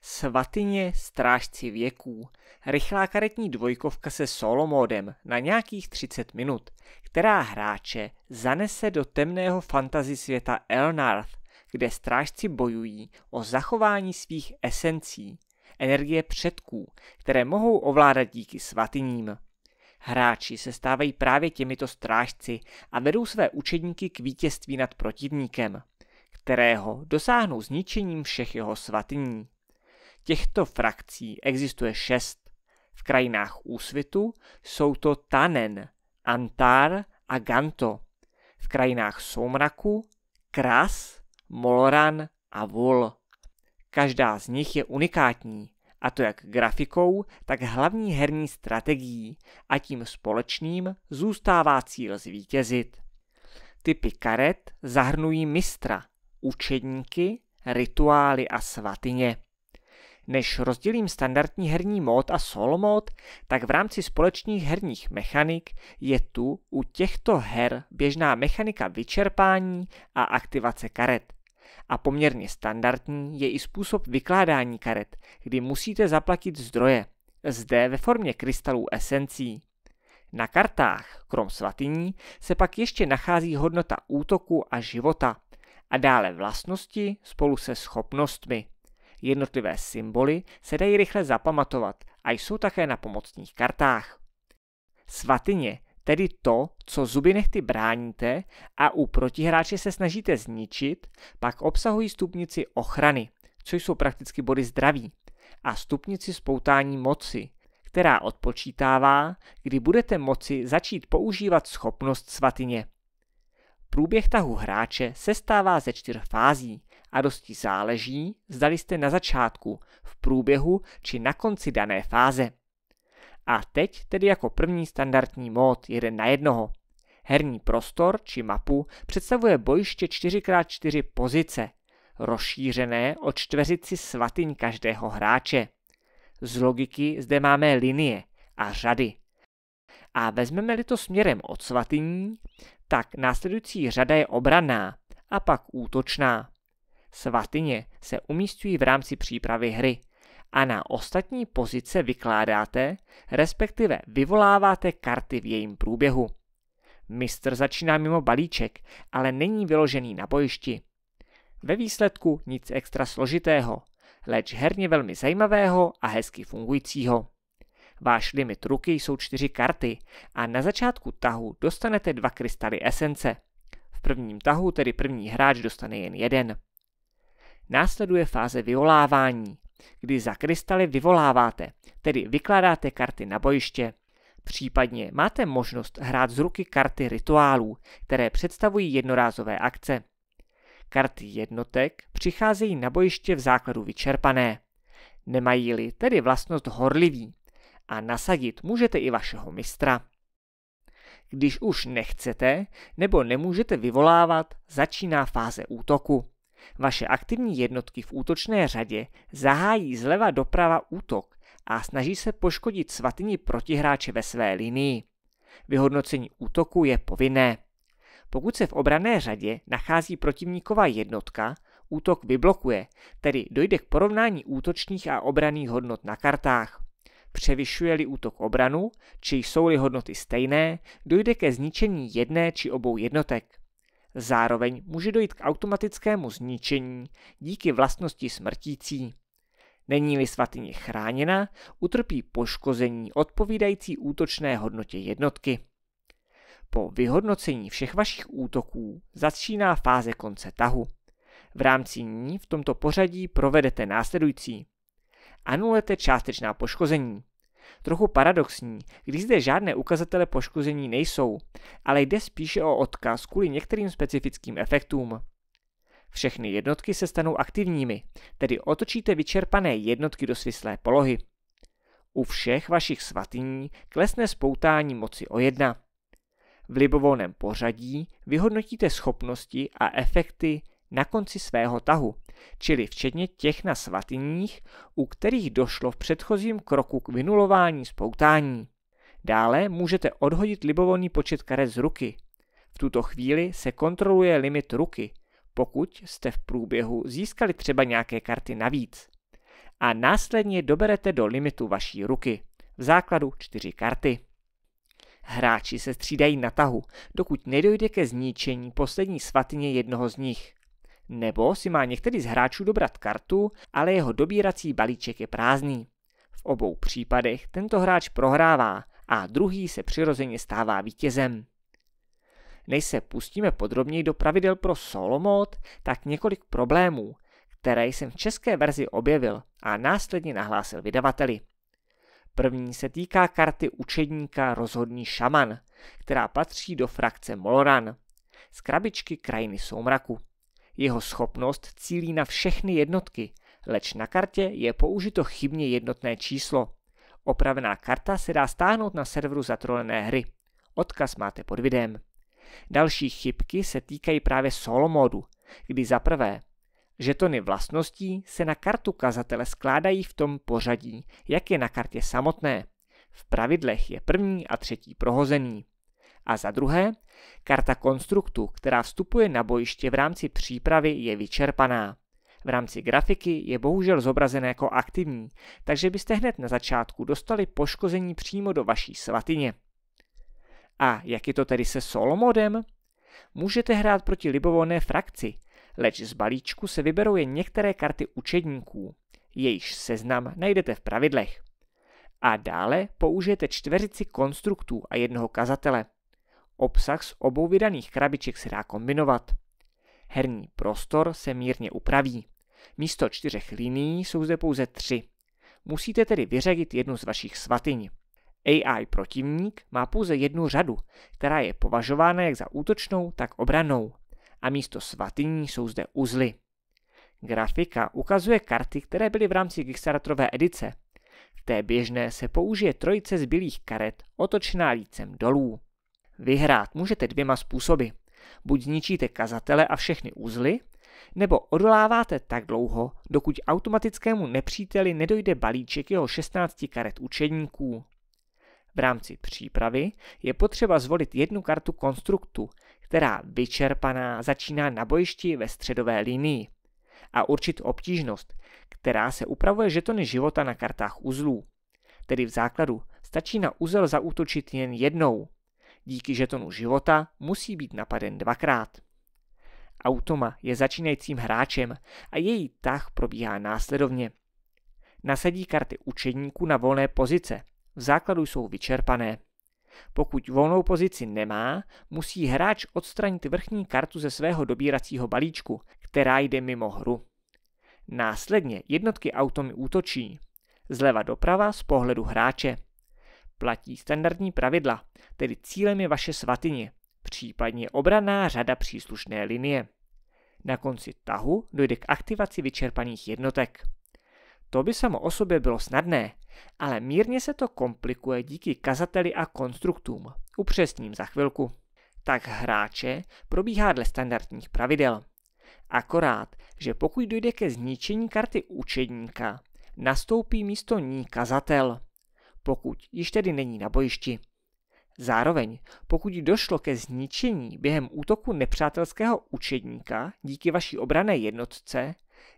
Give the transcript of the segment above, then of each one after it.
Svatyně strážci věků. Rychlá karetní dvojkovka se solomodem na nějakých 30 minut, která hráče zanese do temného fantasy světa Elnarth, kde strážci bojují o zachování svých esencí, energie předků, které mohou ovládat díky svatyním. Hráči se stávají právě těmito strážci a vedou své učedníky k vítězství nad protivníkem, kterého dosáhnou zničením všech jeho svatyní. Těchto frakcí existuje šest. V krajinách úsvitu jsou to Tanen, Antar a Ganto. V krajinách soumraku Kras, Moloran a Vol. Každá z nich je unikátní, a to jak grafikou, tak hlavní herní strategií a tím společným zůstává cíl zvítězit. Typy karet zahrnují mistra, učedníky, rituály a svatyně. Než rozdělím standardní herní mód a solo mód, tak v rámci společných herních mechanik je tu u těchto her běžná mechanika vyčerpání a aktivace karet. A poměrně standardní je i způsob vykládání karet, kdy musíte zaplatit zdroje, zde ve formě krystalů esencí. Na kartách, krom svatyní, se pak ještě nachází hodnota útoku a života a dále vlastnosti spolu se schopnostmi. Jednotlivé symboly se dají rychle zapamatovat a jsou také na pomocných kartách. Svatyně, tedy to, co zuby nechty bráníte a u protihráče se snažíte zničit, pak obsahují stupnici ochrany, což jsou prakticky body zdraví, a stupnici spoutání moci, která odpočítává, kdy budete moci začít používat schopnost svatyně. Průběh tahu hráče se stává ze čtyř fází, a dosti záleží, zdali jste na začátku, v průběhu či na konci dané fáze. A teď tedy jako první standardní mód jeden na jednoho. Herní prostor či mapu představuje bojiště 4x4 pozice, rozšířené o čtveřici svatyň každého hráče. Z logiky zde máme linie a řady. A vezmeme-li to směrem od svatyní, tak následující řada je obraná a pak útočná. Svatyně se umístují v rámci přípravy hry a na ostatní pozice vykládáte, respektive vyvoláváte karty v jejím průběhu. Mistr začíná mimo balíček, ale není vyložený na bojišti. Ve výsledku nic extra složitého, leč herně velmi zajímavého a hezky fungujícího. Váš limit ruky jsou čtyři karty a na začátku tahu dostanete dva krystaly esence. V prvním tahu tedy první hráč dostane jen jeden. Následuje fáze vyvolávání, kdy za krystaly vyvoláváte, tedy vykládáte karty na bojiště. Případně máte možnost hrát z ruky karty rituálů, které představují jednorázové akce. Karty jednotek přicházejí na bojiště v základu vyčerpané. Nemají-li tedy vlastnost horlivý a nasadit můžete i vašeho mistra. Když už nechcete nebo nemůžete vyvolávat, začíná fáze útoku. Vaše aktivní jednotky v útočné řadě zahájí zleva doprava útok a snaží se poškodit svatyni protihráče ve své linii. Vyhodnocení útoku je povinné. Pokud se v obrané řadě nachází protivníková jednotka, útok vyblokuje, tedy dojde k porovnání útočních a obraných hodnot na kartách. Převyšuje-li útok obranu, či jsou-li hodnoty stejné, dojde ke zničení jedné či obou jednotek. Zároveň může dojít k automatickému zničení díky vlastnosti smrtící. Není-li svatyně chráněna, utrpí poškození odpovídající útočné hodnotě jednotky. Po vyhodnocení všech vašich útoků začíná fáze konce tahu. V rámci ní v tomto pořadí provedete následující. Anulete částečná poškození. Trochu paradoxní, když zde žádné ukazatele poškození nejsou, ale jde spíše o odkaz kvůli některým specifickým efektům. Všechny jednotky se stanou aktivními, tedy otočíte vyčerpané jednotky do svislé polohy. U všech vašich svatyní klesne spoutání moci o jedna. V libovolném pořadí vyhodnotíte schopnosti a efekty na konci svého tahu, čili včetně těch na svatyních, u kterých došlo v předchozím kroku k vynulování spoutání. Dále můžete odhodit libovolný počet karet z ruky. V tuto chvíli se kontroluje limit ruky, pokud jste v průběhu získali třeba nějaké karty navíc. A následně doberete do limitu vaší ruky, v základu čtyři karty. Hráči se střídají na tahu, dokud nedojde ke zničení poslední svatyně jednoho z nich nebo si má některý z hráčů dobrat kartu, ale jeho dobírací balíček je prázdný. V obou případech tento hráč prohrává a druhý se přirozeně stává vítězem. Než se pustíme podrobněji do pravidel pro solo mod, tak několik problémů, které jsem v české verzi objevil a následně nahlásil vydavateli. První se týká karty učedníka Rozhodný šaman, která patří do frakce Moloran, z krabičky Krajiny soumraku. Jeho schopnost cílí na všechny jednotky, leč na kartě je použito chybně jednotné číslo. Opravená karta se dá stáhnout na serveru zatrolené hry. Odkaz máte pod videem. Další chybky se týkají právě solo modu, kdy za prvé žetony vlastností se na kartu kazatele skládají v tom pořadí, jak je na kartě samotné. V pravidlech je první a třetí prohozený. A za druhé, karta konstruktu, která vstupuje na bojiště v rámci přípravy, je vyčerpaná. V rámci grafiky je bohužel zobrazena jako aktivní, takže byste hned na začátku dostali poškození přímo do vaší svatyně. A jak je to tedy se solo modem? Můžete hrát proti libovolné frakci, leč z balíčku se vyberou jen některé karty učedníků. Jejíž seznam najdete v pravidlech. A dále použijete čtveřici konstruktů a jednoho kazatele – Obsah z obou vydaných krabiček se dá kombinovat. Herní prostor se mírně upraví. Místo čtyřech linií jsou zde pouze tři. Musíte tedy vyřadit jednu z vašich svatyň. AI protivník má pouze jednu řadu, která je považována jak za útočnou, tak obranou. A místo svatyní jsou zde uzly. Grafika ukazuje karty, které byly v rámci Kickstarterové edice. V té běžné se použije trojice zbylých karet otočená lícem dolů. Vyhrát můžete dvěma způsoby. Buď zničíte kazatele a všechny úzly, nebo odoláváte tak dlouho, dokud automatickému nepříteli nedojde balíček jeho 16 karet učedníků. V rámci přípravy je potřeba zvolit jednu kartu konstruktu, která vyčerpaná začíná na bojišti ve středové linii a určit obtížnost, která se upravuje žetony života na kartách uzlů. Tedy v základu stačí na úzel zaútočit jen jednou díky žetonu života musí být napaden dvakrát. Automa je začínajícím hráčem a její tah probíhá následovně. Nasadí karty učeníku na volné pozice. V základu jsou vyčerpané. Pokud volnou pozici nemá, musí hráč odstranit vrchní kartu ze svého dobíracího balíčku, která jde mimo hru. Následně jednotky automy útočí. Zleva doprava z pohledu hráče. Platí standardní pravidla, tedy cílem je vaše svatyně, případně obraná řada příslušné linie. Na konci tahu dojde k aktivaci vyčerpaných jednotek. To by samo o sobě bylo snadné, ale mírně se to komplikuje díky kazateli a konstruktům. Upřesním za chvilku. Tak hráče probíhá dle standardních pravidel. Akorát, že pokud dojde ke zničení karty učedníka, nastoupí místo ní kazatel, pokud již tedy není na bojišti. Zároveň, pokud došlo ke zničení během útoku nepřátelského učedníka díky vaší obrané jednotce,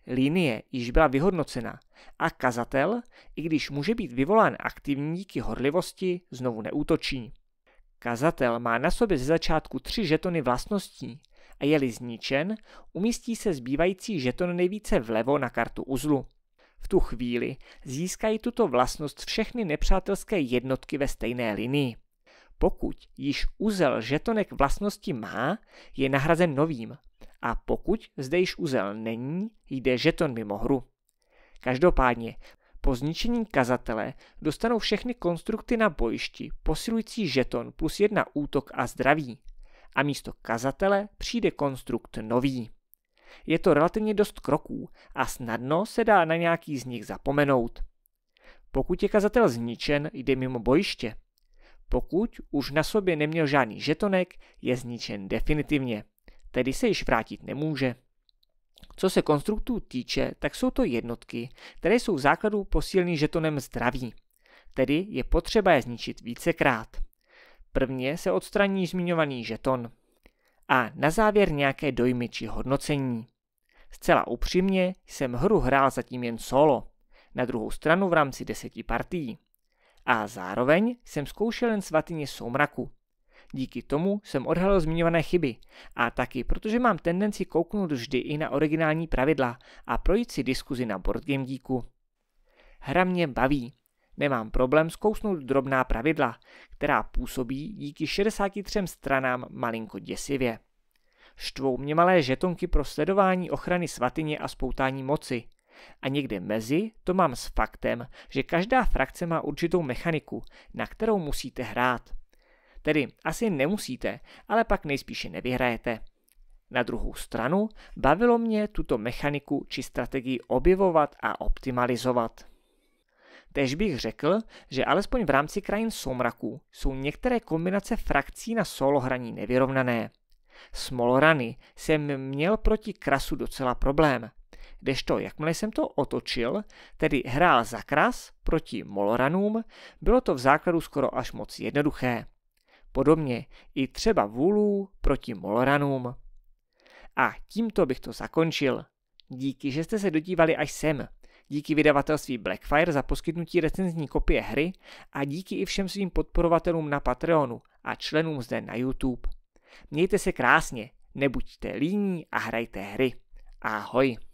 linie již byla vyhodnocena a kazatel, i když může být vyvolán aktivní díky horlivosti, znovu neútočí. Kazatel má na sobě ze začátku tři žetony vlastností a je-li zničen, umístí se zbývající žeton nejvíce vlevo na kartu uzlu. V tu chvíli získají tuto vlastnost všechny nepřátelské jednotky ve stejné linii. Pokud již uzel žetonek vlastnosti má, je nahrazen novým. A pokud zde již uzel není, jde žeton mimo hru. Každopádně, po zničení kazatele dostanou všechny konstrukty na bojišti posilující žeton plus jedna útok a zdraví. A místo kazatele přijde konstrukt nový. Je to relativně dost kroků a snadno se dá na nějaký z nich zapomenout. Pokud je kazatel zničen, jde mimo bojiště. Pokud už na sobě neměl žádný žetonek, je zničen definitivně, tedy se již vrátit nemůže. Co se konstruktů týče, tak jsou to jednotky, které jsou v základu posíleny žetonem zdraví. Tedy je potřeba je zničit vícekrát. Prvně se odstraní zmiňovaný žeton. A na závěr nějaké dojmy či hodnocení. Zcela upřímně jsem hru hrál zatím jen solo, na druhou stranu v rámci deseti partií. A zároveň jsem zkoušel jen svatyně soumraku. Díky tomu jsem odhalil zmiňované chyby a taky, protože mám tendenci kouknout vždy i na originální pravidla a projít si diskuzi na Boardgame díku. Hra mě baví nemám problém zkousnout drobná pravidla, která působí díky 63 stranám malinko děsivě. Štvou mě malé žetonky pro sledování ochrany svatyně a spoutání moci. A někde mezi to mám s faktem, že každá frakce má určitou mechaniku, na kterou musíte hrát. Tedy asi nemusíte, ale pak nejspíše nevyhrajete. Na druhou stranu bavilo mě tuto mechaniku či strategii objevovat a optimalizovat. Tež bych řekl, že alespoň v rámci krajin soumraků jsou některé kombinace frakcí na solohraní nevyrovnané. Molorany jsem měl proti krasu docela problém, kdežto jakmile jsem to otočil, tedy hrál za kras proti moloranům, bylo to v základu skoro až moc jednoduché. Podobně i třeba vůlů proti moloranům. A tímto bych to zakončil. Díky, že jste se dodívali až sem díky vydavatelství Blackfire za poskytnutí recenzní kopie hry a díky i všem svým podporovatelům na Patreonu a členům zde na YouTube. Mějte se krásně, nebuďte líní a hrajte hry. Ahoj!